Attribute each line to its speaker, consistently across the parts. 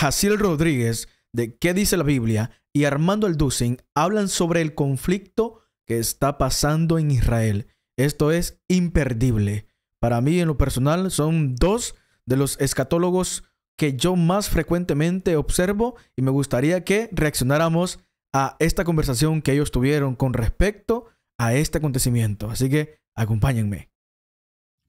Speaker 1: Jaciel Rodríguez de ¿Qué dice la Biblia? y Armando Alducin hablan sobre el conflicto que está pasando en Israel. Esto es imperdible. Para mí, en lo personal, son dos de los escatólogos que yo más frecuentemente observo y me gustaría que reaccionáramos a esta conversación que ellos tuvieron con respecto a este acontecimiento. Así que acompáñenme.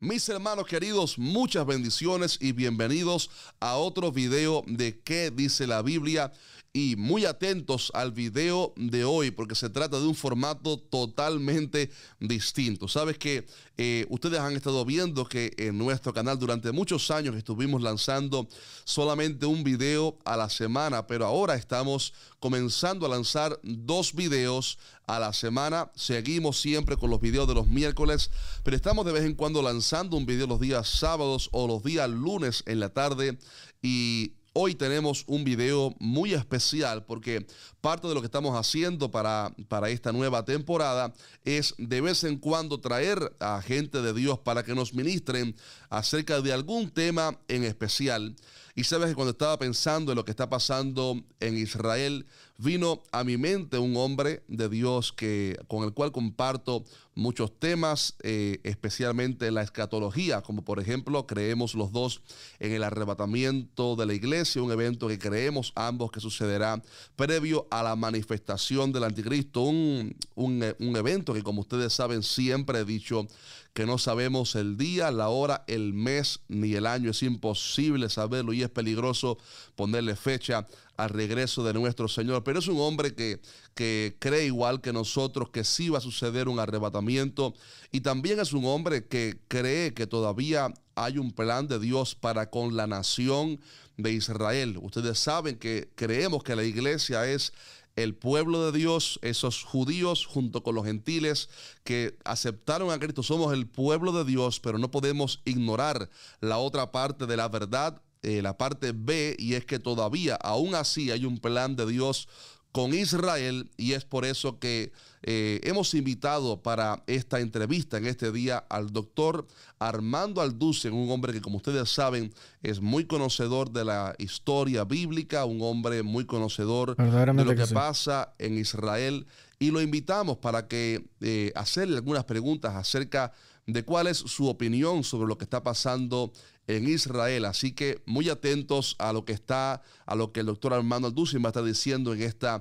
Speaker 2: Mis hermanos queridos, muchas bendiciones y bienvenidos a otro video de qué dice la Biblia y muy atentos al video de hoy porque se trata de un formato totalmente distinto. Sabes que eh, ustedes han estado viendo que en nuestro canal durante muchos años estuvimos lanzando solamente un video a la semana, pero ahora estamos comenzando a lanzar dos videos a la semana. Seguimos siempre con los videos de los miércoles, pero estamos de vez en cuando lanzando un video los días sábados o los días lunes en la tarde y Hoy tenemos un video muy especial porque parte de lo que estamos haciendo para, para, esta nueva temporada es de vez en cuando traer a gente de Dios para que nos ministren acerca de algún tema en especial. Y sabes que cuando estaba pensando en lo que está pasando en Israel, vino a mi mente un hombre de Dios que, con el cual comparto muchos temas, eh, especialmente la escatología, como por ejemplo creemos los dos en el arrebatamiento de la iglesia, un evento que creemos ambos que sucederá previo a la manifestación del anticristo, un, un eh, evento que como ustedes saben siempre he dicho que no sabemos el día, la hora, el mes ni el año. Es imposible saberlo y es peligroso ponerle fecha al regreso de nuestro Señor. Pero es un hombre que, que cree igual que nosotros que sí va a suceder un arrebatamiento y también es un hombre que cree que todavía hay un plan de Dios para con la nación de Israel. Ustedes saben que creemos que la iglesia es el pueblo de Dios, esos judíos junto con los gentiles que aceptaron a Cristo, somos el pueblo de Dios, pero no podemos ignorar la otra parte de la verdad, eh, la parte B, y es que todavía, aún así, hay un plan de Dios con Israel y es por eso que eh, hemos invitado para esta entrevista en este día al doctor Armando Aldusen un hombre que como ustedes saben es muy conocedor de la historia bíblica, un hombre muy conocedor de lo que, pasa en Israel y lo invitamos para que eh, hacerle algunas preguntas acerca de cuál es su opinión sobre lo que está pasando en Israel. Así que muy atentos a lo que está, a lo que el doctor Armando Alducin va a estar diciendo en esta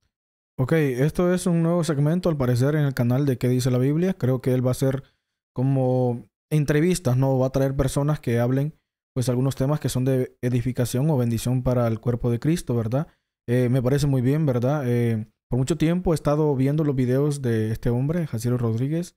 Speaker 1: Ok, esto es un nuevo segmento al parecer en el canal de ¿Qué dice la Biblia? Creo que él va a ser como entrevistas, ¿no? Va a traer personas que hablen pues algunos temas que son de edificación o bendición para el cuerpo de Cristo, ¿verdad? Eh, me parece muy bien, ¿verdad? Eh, por mucho tiempo he estado viendo los videos de este hombre, Jaciro Rodríguez,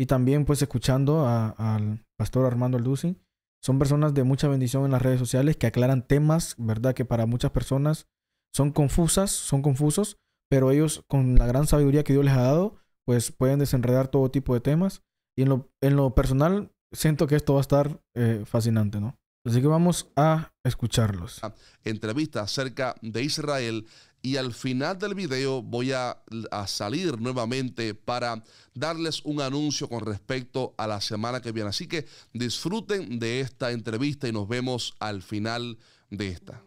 Speaker 1: y también pues escuchando al pastor Armando Alducin. Son personas de mucha bendición en las redes sociales que aclaran temas, ¿verdad? Que para muchas personas son confusas, son confusos, pero ellos con la gran sabiduría que Dios les ha dado, pues pueden desenredar todo tipo de temas. Y en lo, personal, siento que esto va a estar eh, fascinante, ¿no? Así que vamos a escucharlos.
Speaker 2: Ah, entrevista acerca de Israel y al final del video voy a, salir nuevamente para darles un anuncio con respecto a la semana que viene. Así que disfruten de esta entrevista y nos vemos al final de esta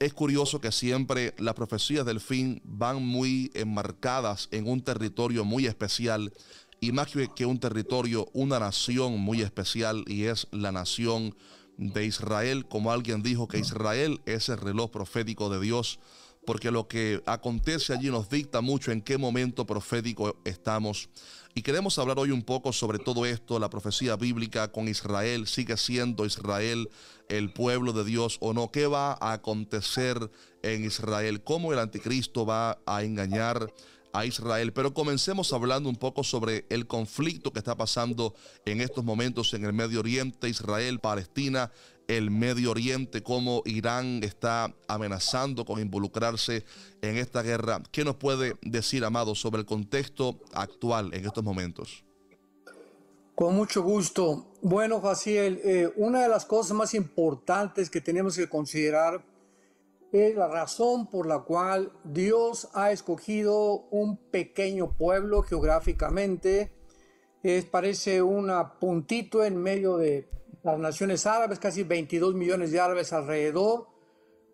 Speaker 2: es curioso que siempre las profecías del fin van muy enmarcadas en un territorio muy especial y más que un territorio, una nación muy especial y es la nación de Israel, como alguien dijo que Israel es el reloj profético de Dios porque lo que acontece allí nos dicta mucho en qué momento profético estamos. Y queremos hablar hoy un poco sobre todo esto, la profecía bíblica con Israel, sigue siendo Israel el pueblo de Dios o no, qué va a acontecer en Israel, cómo el anticristo va a engañar a Israel. Pero comencemos hablando un poco sobre el conflicto que está pasando en estos momentos en el Medio Oriente, Israel, Palestina, el Medio Oriente, cómo Irán está amenazando con involucrarse en esta guerra. ¿Qué nos puede decir, Amado, sobre el contexto actual en estos momentos? Con
Speaker 3: mucho gusto. Bueno, Faciel, eh, una de las cosas más importantes que tenemos que considerar es la razón por la cual Dios ha escogido un pequeño pueblo geográficamente. Es, parece un puntito en medio de las naciones árabes, casi 22 millones de árabes alrededor,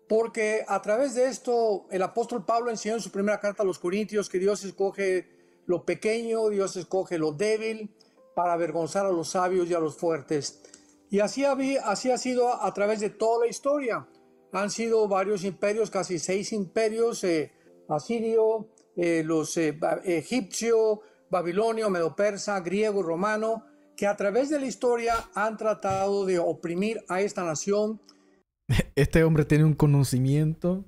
Speaker 3: porque a través de esto el apóstol Pablo enseñó en su primera carta a los Corintios que Dios escoge lo pequeño, Dios escoge lo débil para avergonzar a los sabios y a los fuertes. Y así, había, así ha sido a, través de toda la historia. Han sido varios imperios, casi seis imperios, eh, asirio, eh, los eh, egipcio, babilonio, medo persa, griego, romano, que a través de la historia han tratado de oprimir a esta nación.
Speaker 1: Este hombre tiene un conocimiento,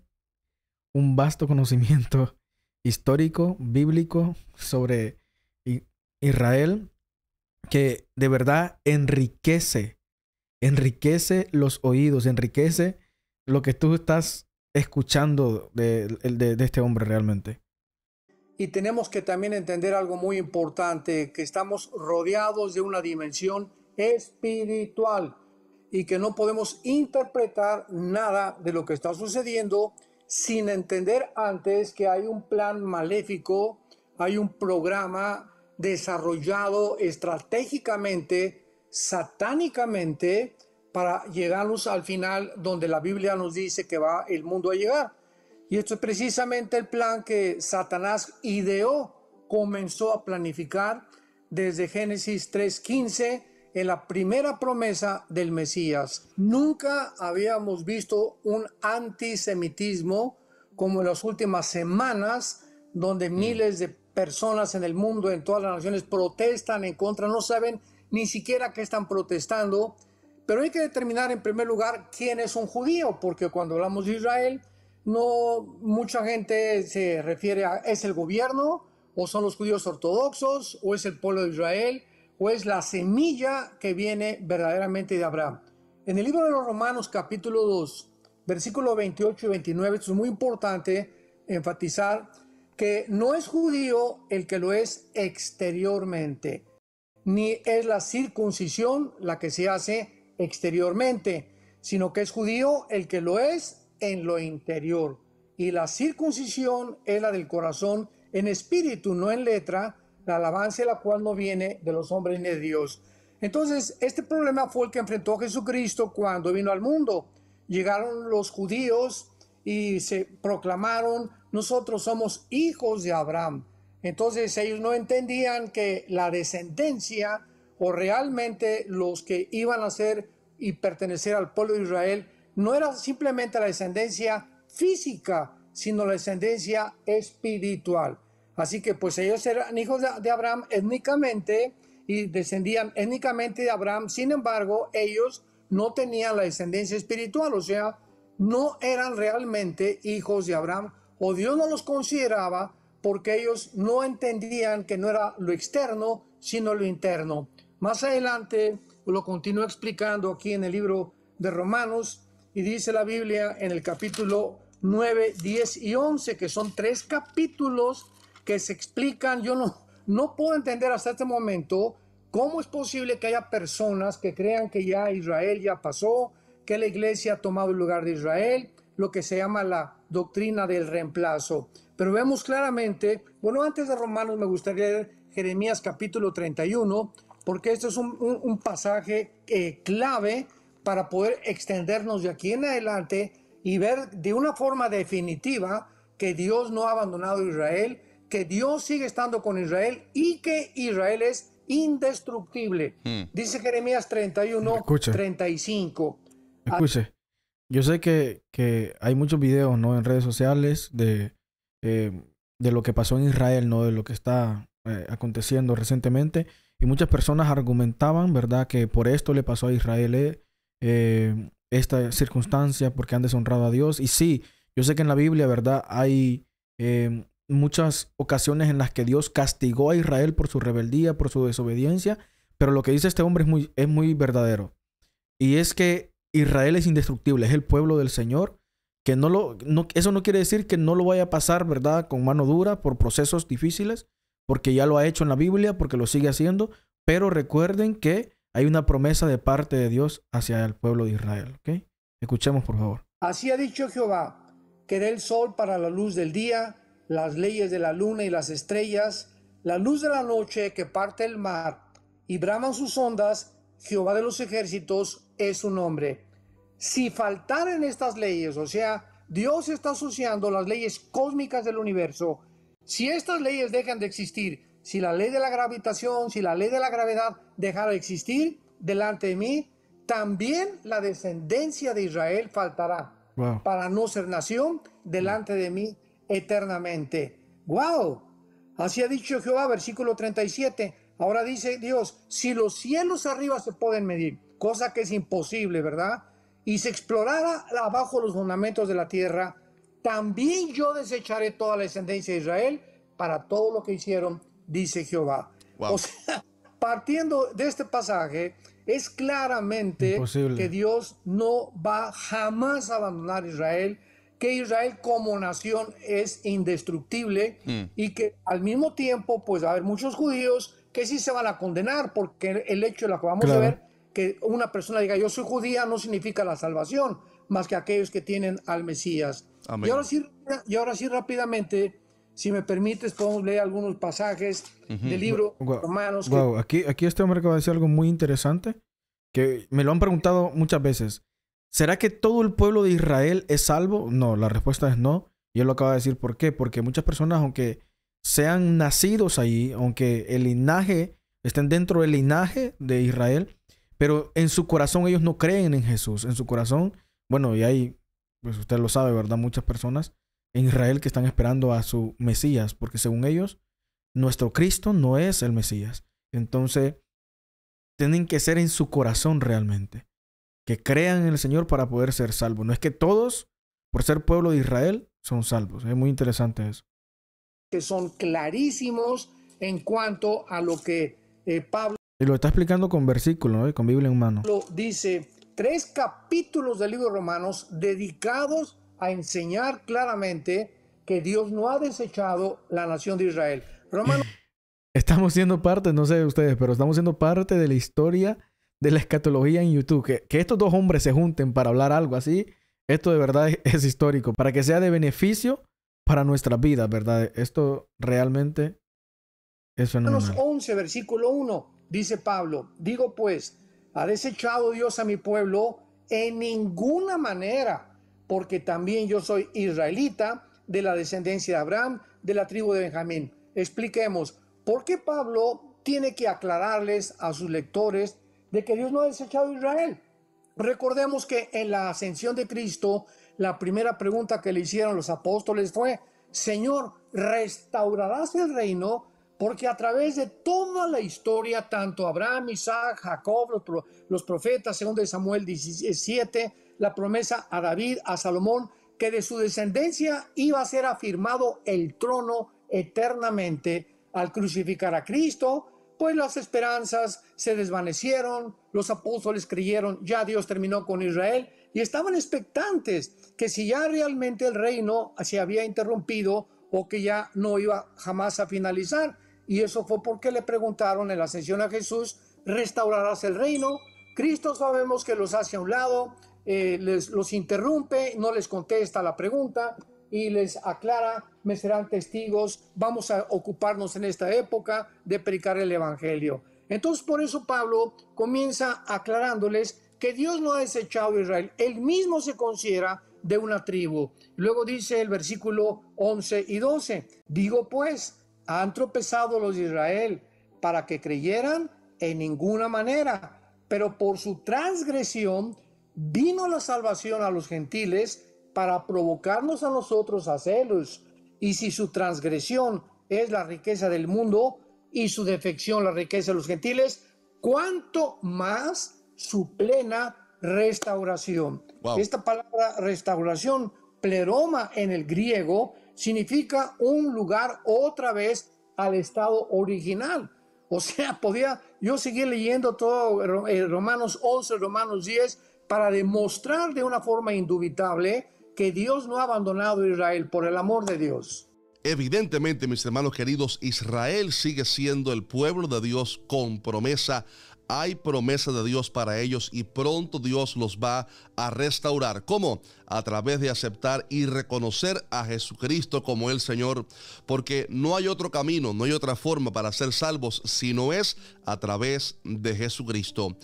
Speaker 1: un vasto conocimiento histórico, bíblico, sobre Israel, que de verdad enriquece, enriquece los oídos, enriquece lo que tú estás escuchando de, de este hombre realmente.
Speaker 3: Y tenemos que también entender algo muy importante, que estamos rodeados de una dimensión espiritual y que no podemos interpretar nada de lo que está sucediendo sin entender antes que hay un plan maléfico, hay un programa desarrollado estratégicamente, satánicamente, para llegarnos al final donde la Biblia nos dice que va el mundo a llegar. Y esto es precisamente el plan que Satanás ideó, comenzó a planificar desde Génesis 3.15 en la primera promesa del Mesías. Nunca habíamos visto un antisemitismo como en las últimas semanas, donde mm. miles de personas en el mundo, en todas las naciones, protestan en contra, no saben ni siquiera que están protestando. Pero hay que determinar en primer lugar quién es un judío, porque cuando hablamos de Israel, no, mucha gente se refiere a, ¿es el gobierno? ¿O son los judíos ortodoxos? ¿O es el pueblo de Israel? ¿O es la semilla que viene verdaderamente de Abraham? En el libro de los Romanos capítulo 2, versículo 28 y 29, es muy importante enfatizar que no es judío el que lo es exteriormente, ni es la circuncisión la que se hace exteriormente, sino que es judío el que lo es en lo interior. Y la circuncisión es la del corazón en espíritu, no en letra, la alabanza de la cual no viene de los hombres ni de Dios. Entonces, este problema fue el que enfrentó Jesucristo cuando vino al mundo. Llegaron los judíos y se proclamaron, nosotros somos hijos de Abraham. Entonces ellos no entendían que la descendencia o realmente los que iban a ser y pertenecer al pueblo de Israel no era simplemente la descendencia física, sino la descendencia espiritual. Así que pues ellos eran hijos de Abraham étnicamente y descendían étnicamente de Abraham, sin embargo ellos no tenían la descendencia espiritual, o sea, no eran realmente hijos de Abraham, o Dios no los consideraba porque ellos no entendían que no era lo externo, sino lo interno. Más adelante lo continúo explicando aquí en el libro de Romanos, y dice la Biblia en el capítulo 9, 10 y 11, que son tres capítulos que se explican. Yo no, no puedo entender hasta este momento cómo es posible que haya personas que crean que ya Israel ya pasó, que la iglesia ha tomado el lugar de Israel, lo que se llama la doctrina del reemplazo. Pero vemos claramente, bueno, antes de Romanos me gustaría leer Jeremías capítulo 31, porque esto es un, pasaje eh, clave para poder extendernos de aquí en adelante y ver de una forma definitiva que Dios no ha abandonado a Israel, que Dios sigue estando con Israel y que Israel es indestructible. Hmm. Dice Jeremías 31, Escuche. 35.
Speaker 1: Escuche, yo sé que, que, hay muchos videos ¿no? en redes sociales de, eh, de lo que pasó en Israel, ¿no? de lo que está eh, aconteciendo recientemente. Y muchas personas argumentaban, ¿verdad?, que por esto le pasó a Israel eh, Em, esta circunstancia porque han deshonrado a Dios. Y sí, yo sé que en la Biblia, ¿verdad? Hay em, muchas ocasiones en las que Dios castigó a Israel por su rebeldía, por su desobediencia, pero lo que dice este hombre es muy, es muy verdadero. Y es que Israel es indestructible, es el pueblo del Señor. Que no lo, eso no quiere decir que no lo vaya a pasar, ¿verdad? Con mano dura, por procesos difíciles, porque ya lo ha hecho en la Biblia, porque lo sigue haciendo. Pero recuerden que hay una promesa de parte de Dios hacia el pueblo de Israel. ¿okay? Escuchemos, por favor.
Speaker 3: Así ha dicho Jehová, que dé el sol para la luz del día, las leyes de la luna y las estrellas, la luz de la noche que parte el mar y braman sus ondas, Jehová de los ejércitos es su nombre. Si faltaran estas leyes, o sea, Dios está asociando las leyes cósmicas del universo, si estas leyes dejan de existir si la ley de la gravitación, si la ley de la gravedad dejara de existir delante de mí, también la descendencia de Israel faltará para no ser nación delante de mí eternamente. ¡Wow! Así ha dicho Jehová, versículo 37. Ahora dice Dios, si los cielos arriba se pueden medir, cosa que es imposible, ¿verdad? Y se explorara abajo los fundamentos de la tierra, también yo desecharé toda la descendencia de Israel para todo lo que hicieron dice Jehová. O sea, partiendo de este pasaje, es claramente que Dios no va jamás a abandonar a Israel, que Israel como nación es indestructible hmm. y que al mismo tiempo, pues, va a haber muchos judíos que sí se van a condenar, porque el hecho de lo que vamos a ver, que una persona diga yo soy judía, no significa la salvación, más que aquellos que tienen al Mesías. sí, y ahora sí rápidamente, si me permites, podemos leer algunos pasajes del libro Romanos. Wow,
Speaker 1: aquí, aquí este hombre acaba de decir algo muy interesante que me lo han preguntado muchas veces. ¿Será que todo el pueblo de Israel es salvo? No, la respuesta es no. Y él lo acaba de decir por qué. Porque muchas personas, aunque sean nacidos ahí, aunque el linaje, estén dentro del linaje de Israel, pero en su corazón ellos no creen en Jesús. En su corazón, bueno, y ahí, pues usted lo sabe, ¿verdad? Muchas personas en Israel que están esperando a su Mesías, porque según ellos, nuestro Cristo no es el Mesías. Entonces, tienen que ser en su corazón realmente, que crean en el Señor para poder ser salvos. No es que todos, por ser pueblo de Israel, son salvos. Es muy interesante eso.
Speaker 3: Que son clarísimos en cuanto a lo que eh, Pablo...
Speaker 1: Y lo está explicando con versículo, ¿no? con Biblia en mano.
Speaker 3: Dice tres capítulos del libro de Romanos dedicados a enseñar claramente que Dios no ha desechado la nación de Israel.
Speaker 1: Estamos siendo parte, no sé ustedes, pero estamos siendo parte de la historia de la escatología en YouTube. Que, que estos dos hombres se junten para hablar algo así, esto de verdad es, histórico. Para que sea de beneficio para nuestra vida, ¿verdad? Esto realmente es fenomenal. Romanos
Speaker 3: 11, versículo 1, dice Pablo, digo pues, ha desechado Dios a mi pueblo en ninguna manera porque también yo soy israelita de la descendencia de Abraham, de la tribu de Benjamín. Expliquemos, ¿por qué Pablo tiene que aclararles a sus lectores de que Dios no ha desechado a Israel? Recordemos que en la ascensión de Cristo, la primera pregunta que le hicieron los apóstoles fue, Señor, ¿restaurarás el reino? Porque a través de toda la historia, tanto Abraham, Isaac, Jacob, los, profetas, según de Samuel 17, la promesa a David, a Salomón, que de su descendencia iba a ser afirmado el trono eternamente al crucificar a Cristo, pues las esperanzas se desvanecieron, los apóstoles creyeron, ya Dios terminó con Israel y estaban expectantes que si ya realmente el reino se había interrumpido o que ya no iba jamás a finalizar. Y eso fue porque le preguntaron en la ascensión a Jesús, ¿restaurarás el reino? Cristo sabemos que los hace a un lado, eh, les, los interrumpe, no les contesta la pregunta y les aclara, me serán testigos, vamos a ocuparnos en esta época de predicar el Evangelio. Entonces por eso Pablo comienza aclarándoles que Dios no ha desechado a Israel, él mismo se considera de una tribu. Luego dice el versículo 11 y 12, digo pues, han tropezado los de Israel para que creyeran en ninguna manera, pero por su transgresión vino la salvación a los gentiles para provocarnos a nosotros a celos. Y si su transgresión es la riqueza del mundo y su defección la riqueza de los gentiles, cuanto más su plena restauración. Esta palabra restauración, pleroma en el griego, significa un lugar otra vez al estado original. O sea, podía yo seguir leyendo todo eh, Romanos 11, Romanos 10, para demostrar de una forma indubitable que Dios no ha abandonado a Israel, por el amor de Dios.
Speaker 2: Evidentemente, mis hermanos queridos, Israel sigue siendo el pueblo de Dios con promesa hay promesa de Dios para ellos y pronto Dios los va a restaurar. ¿Cómo? A través de aceptar y reconocer a Jesucristo como el Señor, porque no hay otro camino, no hay otra forma para ser salvos, sino es a través de Jesucristo.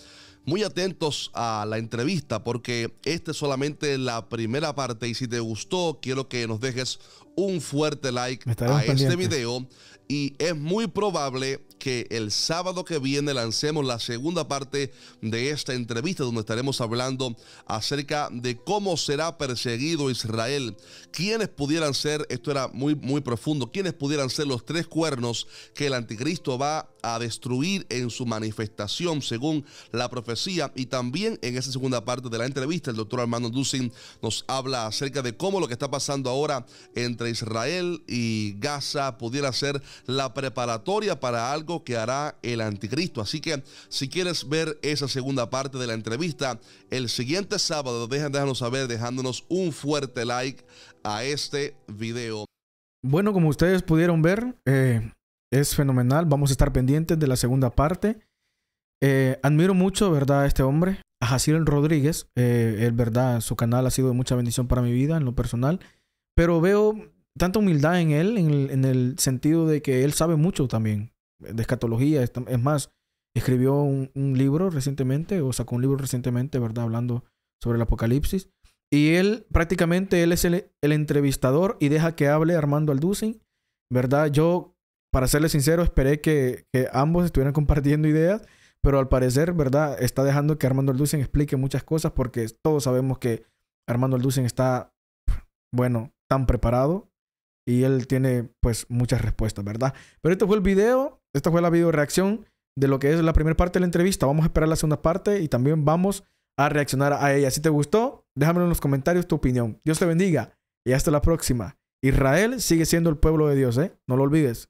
Speaker 2: Muy atentos a la entrevista porque esta es solamente la primera parte y si te gustó quiero que nos dejes un fuerte like a este video y es muy probable que el sábado que viene lancemos la segunda parte de esta entrevista donde estaremos hablando acerca de cómo será perseguido Israel, quiénes pudieran ser, esto era muy, muy profundo, quiénes pudieran ser los tres cuernos que el anticristo va a destruir en su manifestación, según la profecía. Y también en esa segunda parte de la entrevista, el doctor Armando Dusin nos habla acerca de cómo lo que está pasando ahora entre Israel y Gaza pudiera ser la preparatoria para algo que hará el anticristo. Así que si quieres ver esa segunda parte de la entrevista, el siguiente sábado, déjanos saber dejándonos un fuerte like a este video.
Speaker 1: Bueno, como ustedes pudieron ver, eh, es fenomenal. Vamos a estar pendientes de la segunda parte. Eh, admiro mucho, ¿verdad?, a este hombre, a Jaciel Rodríguez. Es eh, él, ¿verdad?, su canal ha sido de mucha bendición para mi vida en lo personal. Pero veo tanta humildad en él, en el, sentido de que él sabe mucho también eh, de escatología. Es más, escribió un, libro recientemente, o sacó un libro recientemente, ¿verdad?, hablando sobre el apocalipsis. Y él, prácticamente, él es el, el entrevistador y deja que hable Armando Alducin, ¿verdad? Yo para serle sincero, esperé que, ambos estuvieran compartiendo ideas, pero al parecer, ¿verdad? Está dejando que Armando Alducen explique muchas cosas porque todos sabemos que Armando Alducen está, bueno, tan preparado y él tiene pues muchas respuestas, ¿verdad? Pero este fue el video, esta fue la video reacción de lo que es la primera parte de la entrevista. Vamos a esperar la segunda parte y también vamos a reaccionar a ella. Si te gustó, déjamelo en los comentarios tu opinión. Dios te bendiga y hasta la próxima. Israel sigue siendo el pueblo de Dios, ¿eh? No lo olvides.